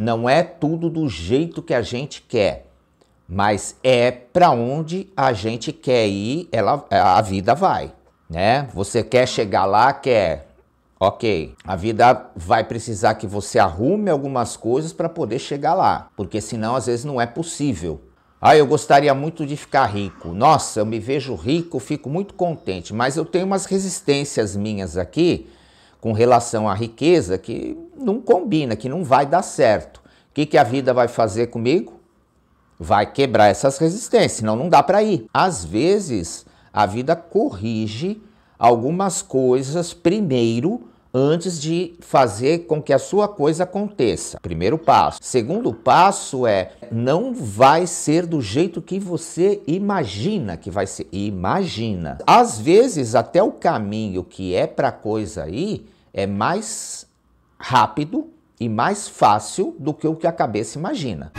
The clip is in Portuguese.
Não é tudo do jeito que a gente quer, mas é para onde a gente quer ir, ela, a vida vai, né? Você quer chegar lá, quer. Ok, a vida vai precisar que você arrume algumas coisas para poder chegar lá, porque senão às vezes não é possível. Ah, eu gostaria muito de ficar rico. Nossa, eu me vejo rico, fico muito contente, mas eu tenho umas resistências minhas aqui com relação à riqueza que não combina, que não vai dar certo. O que, que a vida vai fazer comigo? Vai quebrar essas resistências, senão não dá para ir. Às vezes, a vida corrige algumas coisas primeiro antes de fazer com que a sua coisa aconteça. Primeiro passo. Segundo passo é não vai ser do jeito que você imagina que vai ser. Imagina. Às vezes até o caminho que é para coisa aí é mais rápido e mais fácil do que o que a cabeça imagina.